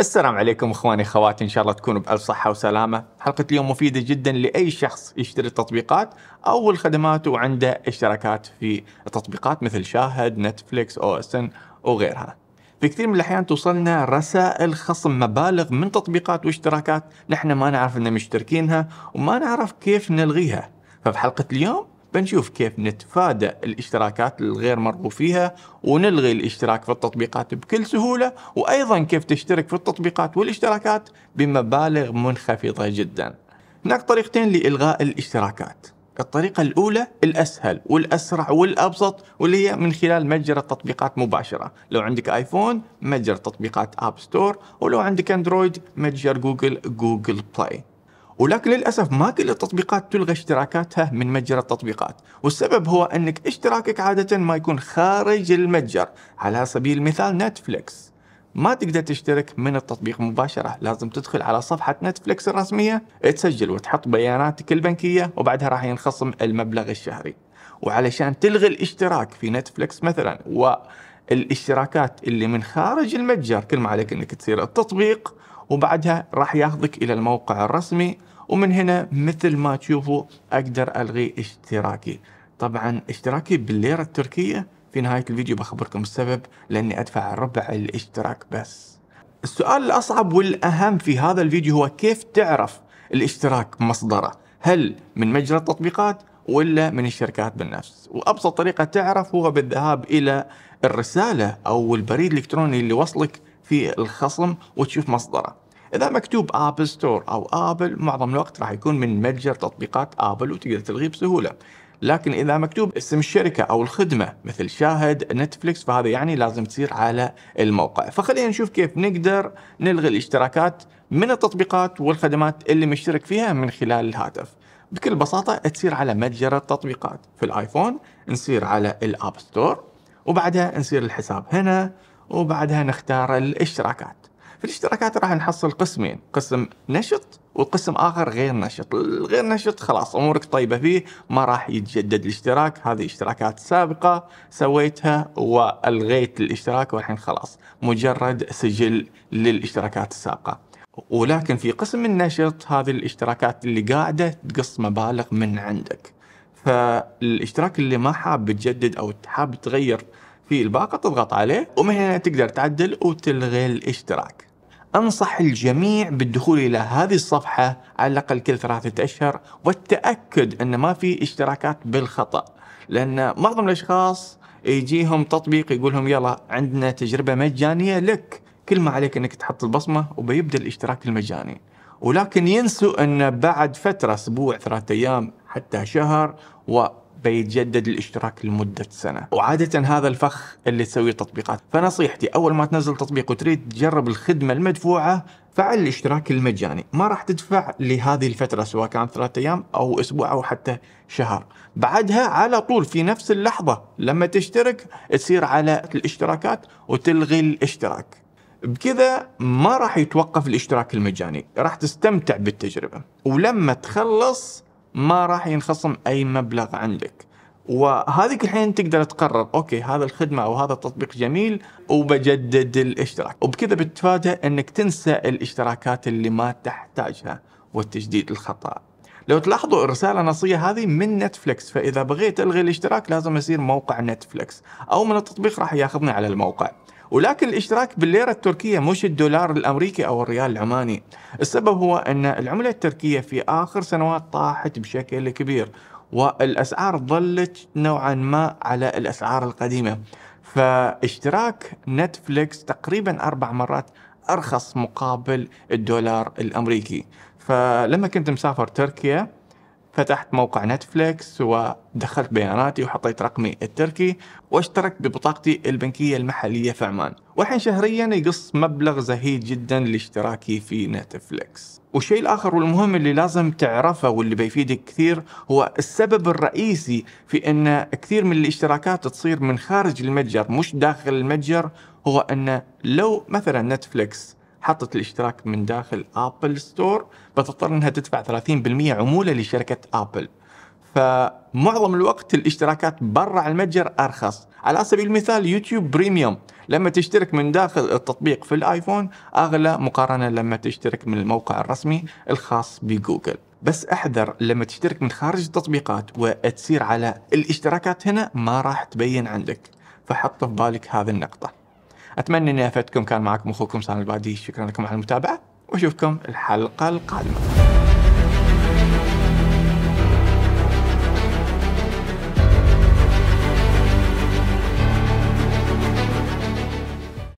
السلام عليكم اخواني اخواتي ان شاء الله تكونوا بالف صحه وسلامه حلقه اليوم مفيده جدا لاي شخص يشتري التطبيقات او الخدمات وعنده اشتراكات في التطبيقات مثل شاهد نتفليكس او اس ان وغيرها في كثير من الاحيان توصلنا رسائل خصم مبالغ من تطبيقات واشتراكات نحن ما نعرف ان مشتركينها وما نعرف كيف نلغيها ففي حلقه اليوم بنشوف كيف نتفادى الاشتراكات الغير مرغوب فيها ونلغي الاشتراك في التطبيقات بكل سهولة وأيضا كيف تشترك في التطبيقات والاشتراكات بمبالغ منخفضة جدا هناك طريقتين لإلغاء الاشتراكات الطريقة الأولى الأسهل والأسرع والأبسط واللي هي من خلال متجر التطبيقات مباشرة لو عندك آيفون متجر تطبيقات آب ستور ولو عندك أندرويد متجر جوجل جوجل بلاي ولكن للاسف ما كل التطبيقات تلغي اشتراكاتها من متجر التطبيقات، والسبب هو انك اشتراكك عاده ما يكون خارج المتجر، على سبيل المثال نتفليكس. ما تقدر تشترك من التطبيق مباشرة لازم تدخل على صفحة نتفليكس الرسمية تسجل وتحط بياناتك البنكية وبعدها راح ينخصم المبلغ الشهري وعلشان تلغي الاشتراك في نتفليكس مثلا والاشتراكات اللي من خارج المتجر كل ما عليك انك تصير التطبيق وبعدها راح ياخذك الى الموقع الرسمي ومن هنا مثل ما تشوفوا اقدر الغي اشتراكي طبعا اشتراكي بالليره التركيه في نهايه الفيديو بخبركم السبب لاني ادفع ربع الاشتراك بس السؤال الاصعب والاهم في هذا الفيديو هو كيف تعرف الاشتراك مصدره هل من مجرى التطبيقات ولا من الشركات بالنفس وابسط طريقه تعرف هو بالذهاب الى الرساله او البريد الالكتروني اللي وصلك في الخصم وتشوف مصدره اذا مكتوب اب ستور او ابل معظم الوقت راح يكون من متجر تطبيقات ابل وتقدر تلغيه بسهوله لكن اذا مكتوب اسم الشركه او الخدمه مثل شاهد نتفلكس فهذا يعني لازم تصير على الموقع فخلينا نشوف كيف نقدر نلغي الاشتراكات من التطبيقات والخدمات اللي مشترك فيها من خلال الهاتف بكل بساطه تصير على متجر التطبيقات في الايفون نصير على الاب ستور وبعدها نصير الحساب هنا وبعدها نختار الاشتراكات في الاشتراكات راح نحصل قسمين قسم نشط وقسم اخر غير نشط الغير نشط خلاص امورك طيبه فيه ما راح يتجدد الاشتراك هذه اشتراكات سابقه سويتها والغيت الاشتراك والحين خلاص مجرد سجل للاشتراكات السابقه ولكن في قسم النشط هذه الاشتراكات اللي قاعده تقص مبالغ من عندك فالاشتراك اللي ما حاب تجدد او حاب تغير فيه الباقه تضغط عليه ومن هنا تقدر تعدل وتلغي الاشتراك أنصح الجميع بالدخول إلى هذه الصفحة على الأقل كل ثلاثة أشهر والتأكد أن ما في اشتراكات بالخطأ لأن معظم الأشخاص يجيهم تطبيق يقول لهم يلا عندنا تجربة مجانية لك كل ما عليك أنك تحط البصمة وبيبدأ الاشتراك المجاني ولكن ينسوا أن بعد فترة أسبوع ثلاثة أيام حتى شهر و بيتجدد الاشتراك لمدة سنة وعادة هذا الفخ اللي تسويه التطبيقات فنصيحتي أول ما تنزل تطبيق وتريد تجرب الخدمة المدفوعة فعل الاشتراك المجاني ما راح تدفع لهذه الفترة سواء كانت ثلاثة أيام أو أسبوع أو حتى شهر بعدها على طول في نفس اللحظة لما تشترك تصير على الاشتراكات وتلغي الاشتراك بكذا ما راح يتوقف الاشتراك المجاني راح تستمتع بالتجربة ولما تخلص ما راح ينخصم اي مبلغ عندك وهذيك الحين تقدر تقرر اوكي هذا الخدمه او هذا التطبيق جميل وبجدد الاشتراك وبكذا بتتفادى انك تنسى الاشتراكات اللي ما تحتاجها والتجديد الخطا لو تلاحظوا الرسالة النصية هذه من نتفلكس فإذا بغيت ألغي الاشتراك لازم أسير موقع نتفلكس أو من التطبيق راح ياخذني على الموقع ولكن الاشتراك بالليره التركيه مش الدولار الامريكي او الريال العماني السبب هو ان العمله التركيه في اخر سنوات طاحت بشكل كبير والاسعار ظلت نوعا ما على الاسعار القديمه فاشتراك نتفليكس تقريبا اربع مرات ارخص مقابل الدولار الامريكي فلما كنت مسافر تركيا فتحت موقع نتفليكس ودخلت بياناتي وحطيت رقمي التركي واشتركت ببطاقتي البنكية المحلية في عمان والحين شهريا يقص مبلغ زهيد جدا لاشتراكي في نتفليكس والشيء الآخر والمهم اللي لازم تعرفه واللي بيفيدك كثير هو السبب الرئيسي في أن كثير من الاشتراكات تصير من خارج المتجر مش داخل المتجر هو أن لو مثلا نتفليكس حطت الاشتراك من داخل ابل ستور بتضطر انها تدفع 30% عموله لشركه ابل فمعظم الوقت الاشتراكات برا على المتجر ارخص على سبيل المثال يوتيوب بريميوم لما تشترك من داخل التطبيق في الايفون اغلى مقارنه لما تشترك من الموقع الرسمي الخاص بجوجل بس احذر لما تشترك من خارج التطبيقات وتصير على الاشتراكات هنا ما راح تبين عندك فحط في بالك هذه النقطه اتمنى اني افدتكم كان معكم اخوكم سالم البادي شكرا لكم على المتابعه واشوفكم الحلقه القادمه